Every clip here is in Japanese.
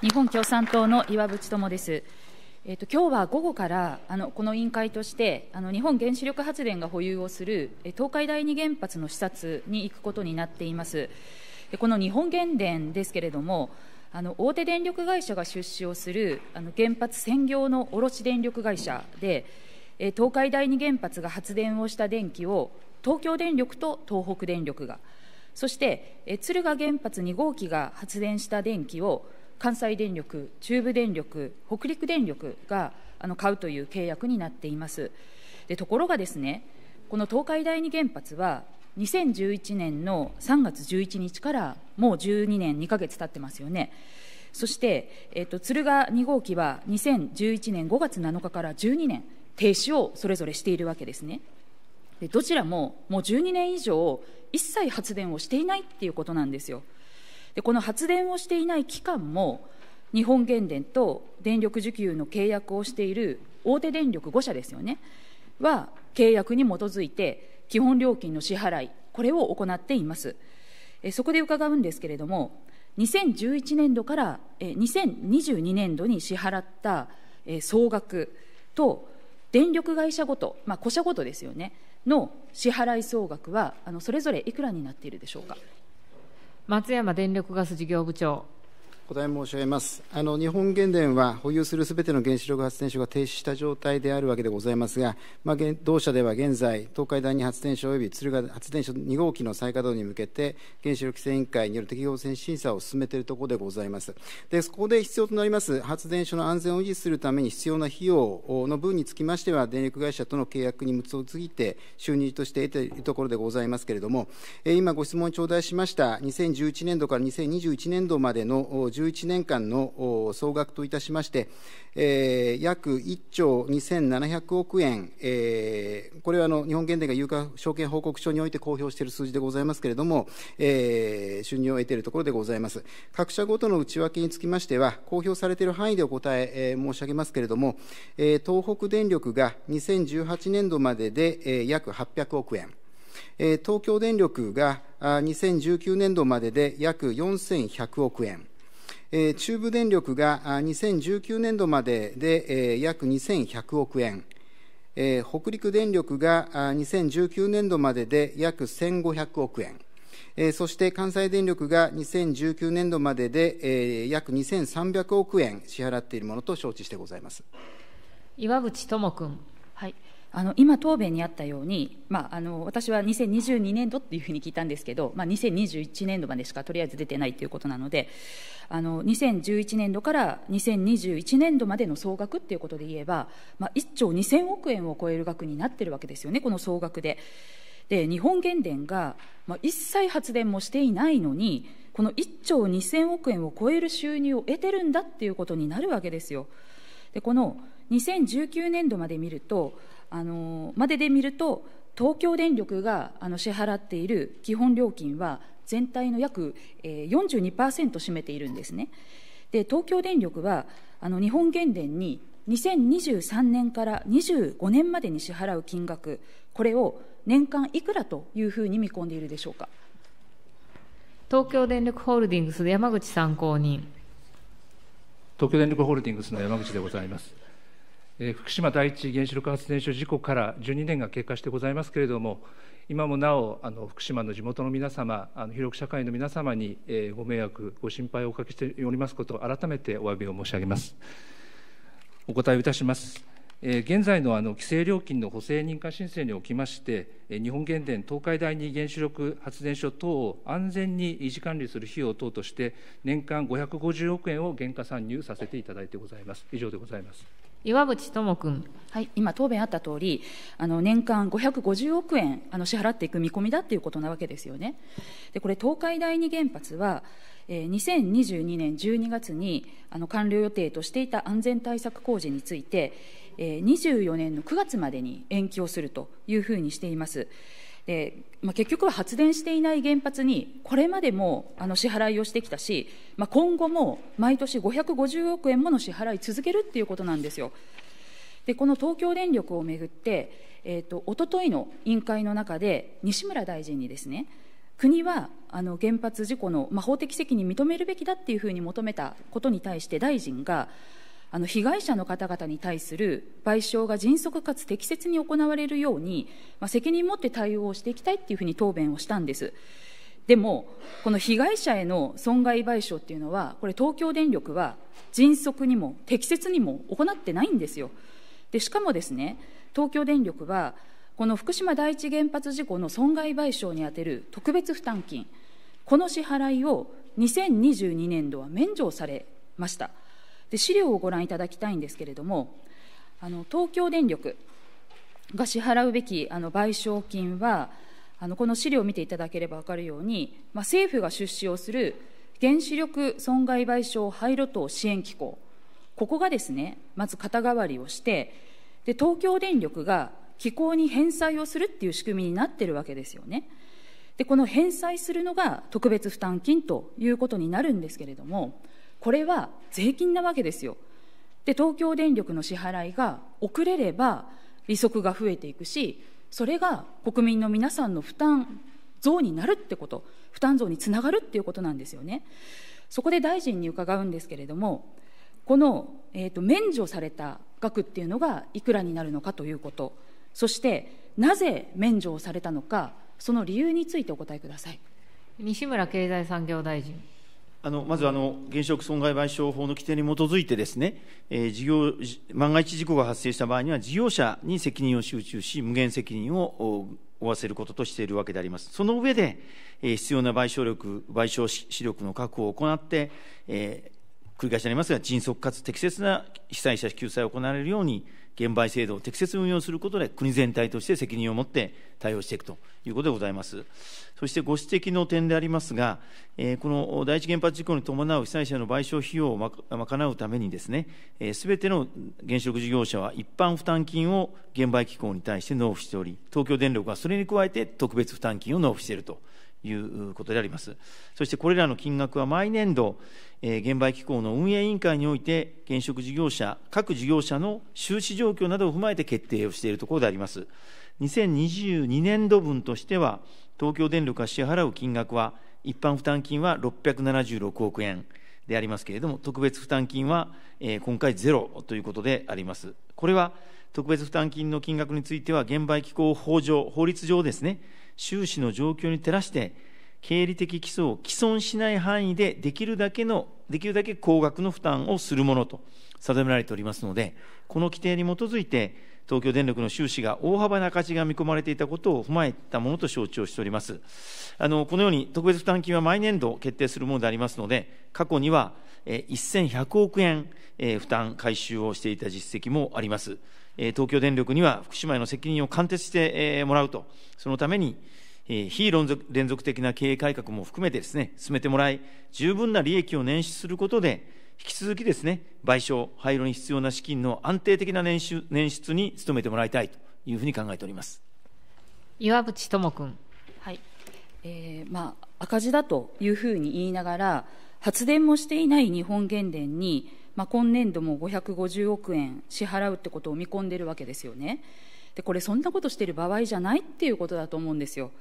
日本共産党の岩渕友です。えっと、今日は午後からあのこの委員会としてあの日本原子力発電が保有をする東海第二原発の視察に行くことになっていますこの日本原電ですけれどもあの大手電力会社が出資をするあの原発専業の卸電力会社で東海第二原発が発電をした電気を東京電力と東北電力がそして敦賀原発2号機が発電した電気を関西電力、中部電力、北陸電力があの買うという契約になっています。でところがですね、この東海第二原発は、2011年の3月11日からもう12年2か月経ってますよね。そして、えっと、敦賀2号機は2011年5月7日から12年停止をそれぞれしているわけですね。でどちらももう12年以上一切発電をしていないっていうことなんですよ。でこの発電をしていない期間も日本原電と電力需給の契約をしている大手電力5社ですよねは契約に基づいて基本料金の支払いこれを行っていますそこで伺うんですけれども2011年度から2022年度に支払った総額と電力会社ごと、まあ、個社ごとですよねの支払い総額はあのそれぞれいくらになっているでしょうか。松山電力ガス事業部長お答え申し上げます。あの、日本原電は保有するすべての原子力発電所が停止した状態であるわけでございますが、まあ、同社では現在、東海第二発電所及び敦賀発電所2号機の再稼働に向けて、原子力規制委員会による適合性審査を進めているところでございます。で、ここで必要となります発電所の安全を維持するために必要な費用の分につきましては、電力会社との契約に結びついて、収入として得ているところでございますけれども、今ご質問頂戴しました2011年度から2021年度までの11年間の総額といたしまして、え約1兆2700億円、えこれはあの日本原電が有価証券報告書において公表している数字でございますけれども、え収入を得ているところでございます。各社ごとの内訳につきましては、公表されている範囲でお答ええ申し上げますけれども、え東北電力が2018年度までで、え約800億円。東京電力が2019年度までで約4100億円、中部電力が2019年度までで、約2100億円、北陸電力が2019年度までで約1500億円、そして関西電力が2019年度までで、約2300億円支払っているものと承知してございます岩渕智君。はいあの今、答弁にあったように、まあ、あの私は2022年度っていうふうに聞いたんですけど、まあ、2021年度までしかとりあえず出てないということなのであの2011年度から2021年度までの総額っていうことで言えば、まあ、1兆2000億円を超える額になってるわけですよね、この総額で。で日本原電が、まあ、一切発電もしていないのにこの1兆2000億円を超える収入を得てるんだっていうことになるわけですよ。でこの2019年度まで見るとあのまでで見ると東京電力があの支払っている基本料金は全体の約42%占めているんですね。で東京電力はあの日本原電に2023年から25年までに支払う金額、これを年間いくらというふうに見込んでいるでしょうか東京電力ホールディングス、の山口参考人。東京電力ホールディングスの山口でございます。え福島第一原子力発電所事故から12年が経過してございますけれども、今もなおあの福島の地元の皆様、あの広く社会の皆様に、えー、ご迷惑、ご心配をおかけしておりますことを改めてお詫びを申し上げます。お答えいたします。えー、現在のあの規制料金の補正認可申請におきまして、え日本原電東海第二原子力発電所等を安全に維持管理する費用等として、年間550億円を減価算入させていただいてございます。以上でございます。岩渕智君。はい、今、答弁あった通り、あ年間550億円あの支払っていく見込みだということなわけですよね。でこれ、東海第二原発は、えー、2022年12月にあの完了予定としていた安全対策工事について、えー、24年の9月までに延期をするというふうにしています。で、まあ、結局は発電していない原発にこれまでもあの支払いをしてきたし、まあ、今後も毎年550億円もの支払い続けるっていうことなんですよ。でこの東京電力をめぐって、えーと、といの委員会の中で西村大臣にですね国はあの原発事故の、まあ、法的責任認めるべきだっていうふうに求めたことに対して大臣があの被害者の方々に対する賠償が迅速かつ適切に行われるように、まあ、責任を持って対応をしていきたいというふうに答弁をしたんです。でも、この被害者への損害賠償っていうのは、これ、東京電力は迅速にも適切にも行ってないんですよ。でしかもですね、東京電力は、この福島第一原発事故の損害賠償に充てる特別負担金、この支払いを2022年度は免除されました。で資料をご覧いただきたいんですけれども、あの東京電力が支払うべきあの賠償金は、あのこの資料を見ていただければ分かるように、まあ、政府が出資をする原子力損害賠償廃炉等支援機構、ここがですね、まず肩代わりをして、で東京電力が機構に返済をするっていう仕組みになってるわけですよね。でこの返済するのが特別負担金ということになるんですけれども、これは税金なわけですよ。で東京電力の支払いが遅れれば利息が増えていくしそれが国民の皆さんの負担増になるってこと負担増につながるっていうことなんですよね。そこで大臣に伺うんですけれどもこの、えーと、と免除された額っていうのがいくらになるのかということそしてなぜ免除をされたのかその理由についてお答えください西村経済産業大臣あのまずあの原子力損害賠償法の規定に基づいてですね、えー、事業万が一事故が発生した場合には事業者に責任を集中し無限責任を負わせることとしているわけであります。その上で、えー、必要な賠償力、賠償資力の確保を行って、えー、繰り返しになりますが、迅速かつ適切な被災者救済を行われるように、現場制度を適切に運用することで、国全体として責任を持って対応していくということでございます。そしてご指摘の点でありますが、えこの第一原発事故に伴う被災者の賠償費用を賄うためにですね、す、え、べ、ての原子力事業者は一般負担金を現場機構に対して納付しており、東京電力はそれに加えて特別負担金を納付しているということでありますそしてこれらの金額は毎年度、えー、現場機構の運営委員会において現職事業者各事業者の収支状況などを踏まえて決定をしているところであります2022年度分としては東京電力が支払う金額は一般負担金は676億円でありますけれども特別負担金は、えー、今回ゼロということでありますこれは特別負担金の金額については現場機構法上法律上ですね収支の状況に照らして経理的基礎を既存しない範囲でできるだけのできるだけ高額の負担をするものと定められておりますのでこの規定に基づいて東京電力の収支が大幅な赤字が見込まれていたことを踏まえたものと承知をしておりますあのこのように特別負担金は毎年度決定するものでありますので過去には1100億円負担回収をしていた実績もあります東京電力には福島への責任を貫徹してもらうと、そのために、非連続的な経営改革も含めてですね、進めてもらい、十分な利益を捻出することで、引き続きですね、賠償、廃炉に必要な資金の安定的な捻出捻出に努めてもらいたいというふうに考えております岩渕智君。はい、えーまあ、赤字だというふうに言いながら、発電もしていない日本原電に、まあ、今年度も550億円支払うってことを見込んでるわけですよね。でこれそんなことしてる場合じゃないっていうことだと思うんですよ。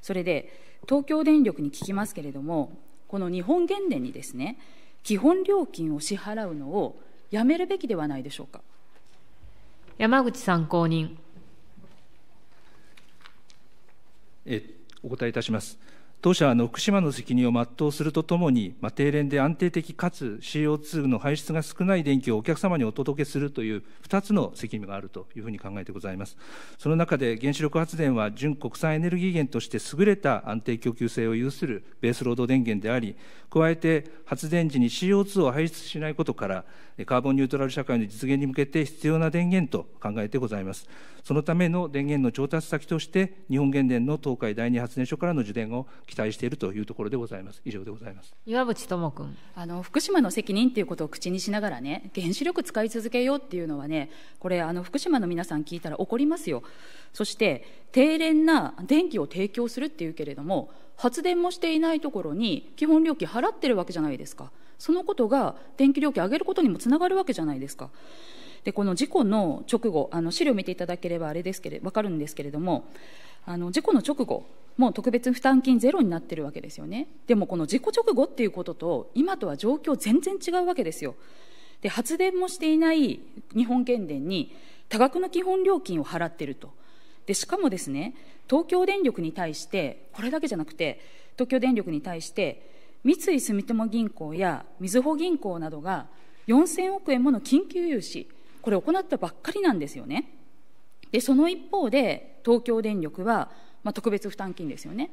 それで東京電力に聞きますけれどもこの日本原電にですね基本料金を支払うのをやめるべきではないでしょうか。山口参考人えお答えいたします。当社は福島の責任を全うするとともに、まあ、低廉で安定的かつ CO2 の排出が少ない電気をお客様にお届けするという2つの責務があるというふうに考えてございます。その中で原子力発電は純国産エネルギー源として優れた安定供給性を有するベースロード電源であり、加えて発電時に CO2 を排出しないことから、カーボンニュートラル社会の実現に向けて必要な電源と考えてございます。そのための電源の調達先として、日本原電の東海第二発電所からの受電を期待しているというところでございます以上でございます岩渕智君あの福島の責任ということを口にしながらね原子力使い続けようっていうのはねこれあの福島の皆さん聞いたら怒りますよそして低廉な電気を提供するっていうけれども発電もしていないところに基本料金払ってるわけじゃないですかそのことが電気料金上げることにもつながるわけじゃないですかでこの事故の直後あの資料を見ていただければあれですけれ分かるんですけれどもあの事故の直後もう特別負担金ゼロになってるわけですよねでもこの事故直後っていうことと今とは状況全然違うわけですよで発電もしていない日本原電に多額の基本料金を払ってるとでしかもですね東京電力に対してこれだけじゃなくて東京電力に対して三井住友銀行やみずほ銀行などが4000億円もの緊急融資これ行ったばっかりなんですよねでその一方で東京電力はまあ、特別負担金ですよね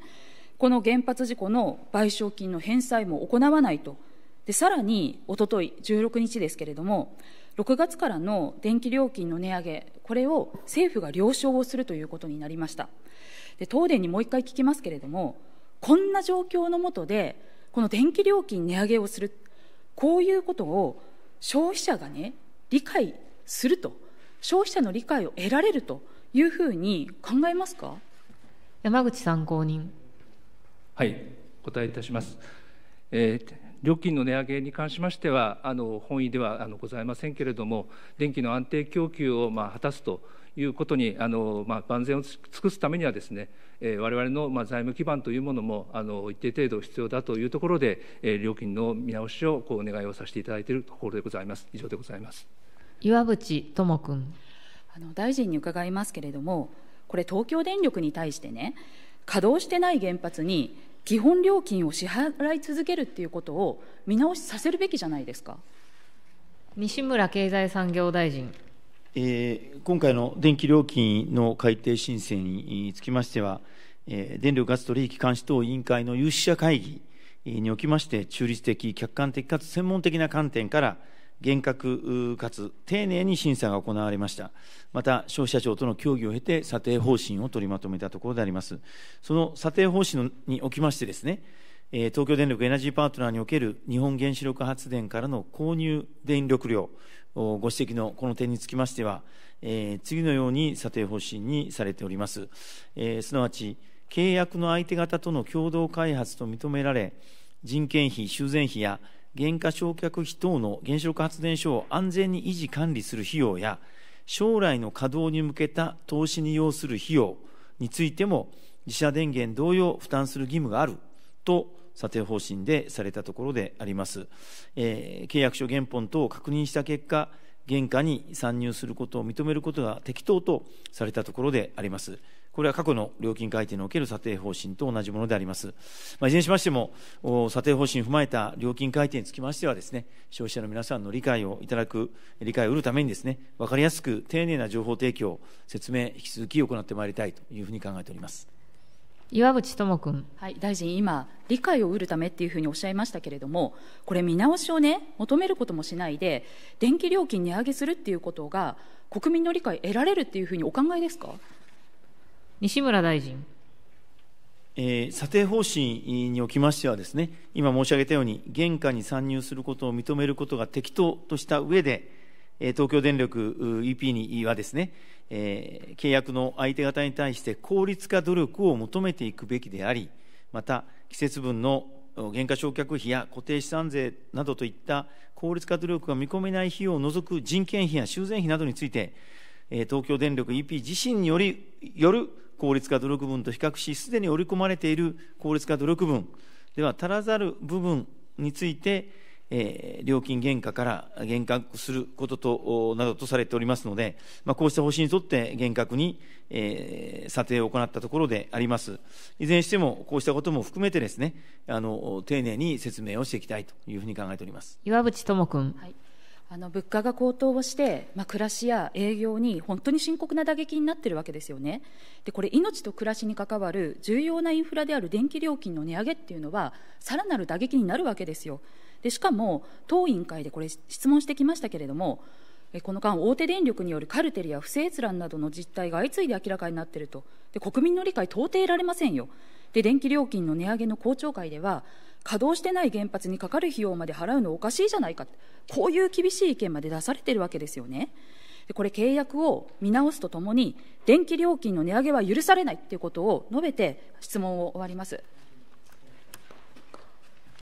この原発事故の賠償金の返済も行わないとでさらにおととい16日ですけれども6月からの電気料金の値上げこれを政府が了承をするということになりましたで東電にもう一回聞きますけれどもこんな状況の下でこの電気料金値上げをするこういうことを消費者がね理解すると消費者の理解を得られるというふうに考えますか山口参考人。はい、お答えいたします。えー、料金の値上げに関しましては、あの本意ではあのございませんけれども、電気の安定供給をまあ果たすということに、あのまあ、万全を尽くすためにはですね、えれわれのまあ財務基盤というものもあの一定程度必要だというところで、えー、料金の見直しをこうお願いをさせていただいているところでございます。以上でございます。岩渕智君。あの大臣に伺いますけれども、これ東京電力に対してね稼働してない原発に基本料金を支払い続けるっていうことを見直しさせるべきじゃないですか西村経済産業大臣。えー、今回の電気料金の改定申請につきましては、えー、電力ガス取引監視等委員会の有識者会議におきまして、中立的、客観的かつ専門的な観点から、厳格かつ丁寧に審査が行われましたまた消費者庁との協議を経て査定方針を取りまとめたところでありますその査定方針におきましてですね東京電力エナジーパートナーにおける日本原子力発電からの購入電力量ご指摘のこの点につきましては、え次のように査定方針にされております、えすなわち契約の相手方との共同開発と認められ人件費修繕費や原価償却費等の原子力発電所を安全に維持管理する費用や、将来の稼働に向けた投資に要する費用についても、自社電源同様負担する義務があると査定方針でされたところであります。えー、契約書原本等を確認した結果、原価に参入することを認めることが適当とされたところであります。これは過去の料金改定における査定方針と同じものであります。まあ、いずれにしましても、査定方針を踏まえた料金改定につきましてはですね、消費者の皆さんの理解をいただく、理解を得るためにですね、分かりやすく丁寧な情報提供、説明、引き続き行ってまいりたいというふうに考えております。岩渕智君、はい、大臣、今、理解を得るためっていうふうにおっしゃいましたけれども、これ、見直しをね、求めることもしないで、電気料金値上げするっていうことが、国民の理解得られるっていうふうにお考えですか西村大臣。えー、査定方針におきましてはですね、今申し上げたように、原価に参入することを認めることが適当とした上で、えー、東京電力 EP にはですね、えー、契約の相手方に対して効率化努力を求めていくべきであり、また季節分の原価償却費や固定資産税などといった効率化努力が見込めない費用を除く人件費や修繕費などについて、東京電力 EP 自身によりよる効率化努力分と比較しすでに織り込まれている効率化努力分では足らざる部分について、えー、料金原価から厳格することとなどとされておりますので、まあ、こうした方針に沿って厳格に、えー、査定を行ったところでありますいずれにしてもこうしたことも含めてですねあの丁寧に説明をしていきたいというふうに考えております岩渕智君、はいあの物価が高騰をして、まあ、暮らしや営業に本当に深刻な打撃になっているわけですよねでこれ命と暮らしに関わる重要なインフラである電気料金の値上げっていうのはさらなる打撃になるわけですよでしかも当委員会でこれ質問してきましたけれどもこの間、大手電力によるカルテルや不正閲覧などの実態が相次いで明らかになっているとで、国民の理解、到底得られませんよで、電気料金の値上げの公聴会では、稼働してない原発にかかる費用まで払うのおかしいじゃないかこういう厳しい意見まで出されてるわけですよね。これ契約を見直すとともに電気料金の値上げは許されないということを述べて質問を終わります。